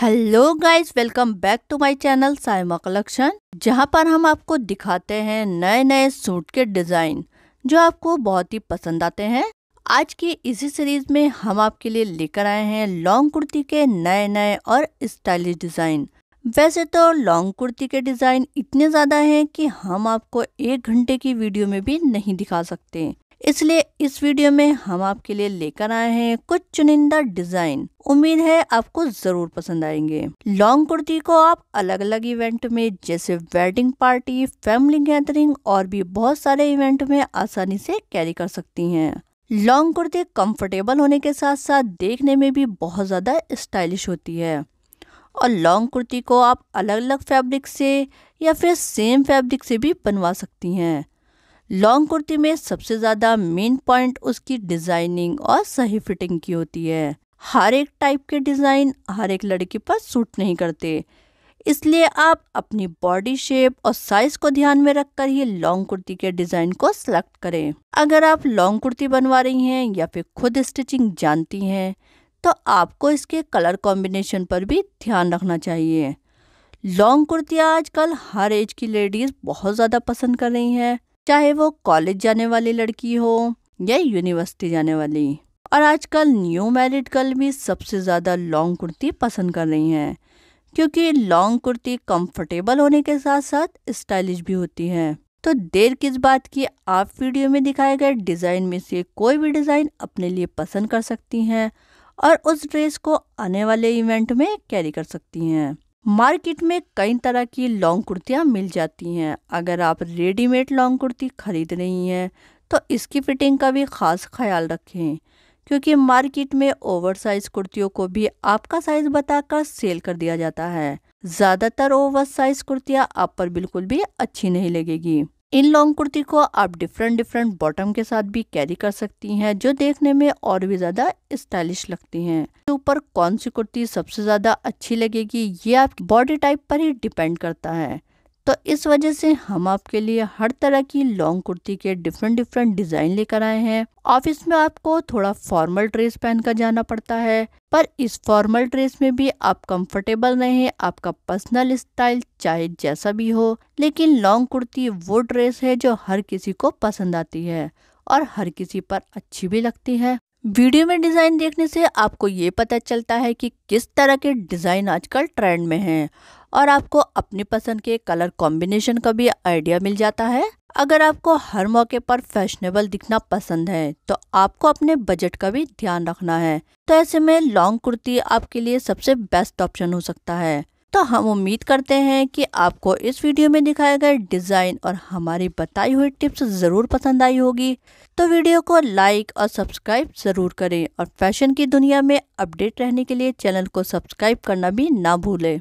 hello guys welcome back to my channel Saima collection जहां पर हम आपको दिखाते हैं नए नए सूट के डिज़ाइन जो आपको बहुत ही पसंद आते हैं आज की इसी सीरीज में हम आपके लिए लेकर आए हैं लॉन्ग कुर्ती के नए नए और स्टाइलिश डिज़ाइन वैसे तो लॉन्ग कुर्ती के डिज़ाइन इतने ज़्यादा हैं कि हम आपको एक घंटे की वीडियो में भी नहीं दिखा सकते इसलिए इस वीडियो में हम आपके लिए लेकर आए हैं कुछ चुनिंदा डिजाइन उम्मीद है आपको जरूर पसंद आएंगे लॉन्ग कुर्ती को आप अलग अलग इवेंट में जैसे वेडिंग पार्टी फैमिली गैदरिंग और भी बहुत सारे इवेंट में आसानी से कैरी कर सकती हैं लॉन्ग कुर्ती कंफर्टेबल होने के साथ साथ देखने में भी बहुत ज़्यादा स्टाइलिश होती है और लॉन्ग कुर्ती को आप अलग अलग फैब्रिक से या फिर सेम फैब्रिक से भी बनवा सकती हैं लॉन्ग कुर्ती में सबसे ज़्यादा मेन पॉइंट उसकी डिज़ाइनिंग और सही फिटिंग की होती है हर एक टाइप के डिज़ाइन हर एक लड़की पर सूट नहीं करते इसलिए आप अपनी बॉडी शेप और साइज को ध्यान में रखकर ही लॉन्ग कुर्ती के डिजाइन को सिलेक्ट करें अगर आप लॉन्ग कुर्ती बनवा रही हैं या फिर खुद स्टिचिंग जानती हैं तो आपको इसके कलर कॉम्बिनेशन पर भी ध्यान रखना चाहिए लॉन्ग कुर्तियाँ आजकल हर एज की लेडीज़ बहुत ज़्यादा पसंद कर रही हैं चाहे वो कॉलेज जाने वाली लड़की हो या यूनिवर्सिटी जाने वाली और आजकल न्यू मैरिड गर्ल भी सबसे ज़्यादा लॉन्ग कुर्ती पसंद कर रही हैं क्योंकि लॉन्ग कुर्ती कंफर्टेबल होने के साथ साथ स्टाइलिश भी होती है तो देर किस बात की आप वीडियो में दिखाए गए डिज़ाइन में से कोई भी डिज़ाइन अपने लिए पसंद कर सकती हैं और उस ड्रेस को आने वाले इवेंट में कैरी कर सकती हैं मार्केट में कई तरह की लॉन्ग कुर्तियाँ मिल जाती हैं अगर आप रेडीमेड लॉन्ग कुर्ती ख़रीद रही हैं तो इसकी फ़िटिंग का भी ख़ास ख्याल रखें क्योंकि मार्केट में ओवरसाइज कुर्तियों को भी आपका साइज़ बताकर सेल कर दिया जाता है ज़्यादातर ओवरसाइज कुर्तियाँ आप पर बिल्कुल भी अच्छी नहीं लगेगी इन लॉन्ग कुर्ती को आप डिफरेंट डिफरेंट बॉटम के साथ भी कैरी कर सकती हैं जो देखने में और भी ज़्यादा स्टाइलिश लगती हैं तो ऊपर कौन सी कुर्ती सबसे ज़्यादा अच्छी लगेगी ये आप बॉडी टाइप पर ही डिपेंड करता है तो इस वजह से हम आपके लिए हर तरह की लॉन्ग कुर्ती के डिफरेंट डिफरेंट डिज़ाइन लेकर आए हैं ऑफिस में आपको थोड़ा फॉर्मल ड्रेस पहनकर जाना पड़ता है पर इस फॉर्मल ड्रेस में भी आप कंफर्टेबल रहे आपका पर्सनल स्टाइल चाहे जैसा भी हो लेकिन लॉन्ग कुर्ती वो ड्रेस है जो हर किसी को पसंद आती है और हर किसी पर अच्छी भी लगती है वीडियो में डिज़ाइन देखने से आपको ये पता चलता है कि किस तरह के डिज़ाइन आजकल ट्रेंड में हैं और आपको अपनी पसंद के कलर कॉम्बिनेशन का भी आइडिया मिल जाता है अगर आपको हर मौके पर फैशनेबल दिखना पसंद है तो आपको अपने बजट का भी ध्यान रखना है तो ऐसे में लॉन्ग कुर्ती आपके लिए सबसे बेस्ट ऑप्शन हो सकता है तो हम उम्मीद करते हैं कि आपको इस वीडियो में दिखाए गए डिज़ाइन और हमारी बताई हुई टिप्स ज़रूर पसंद आई होगी तो वीडियो को लाइक और सब्सक्राइब ज़रूर करें और फैशन की दुनिया में अपडेट रहने के लिए चैनल को सब्सक्राइब करना भी ना भूलें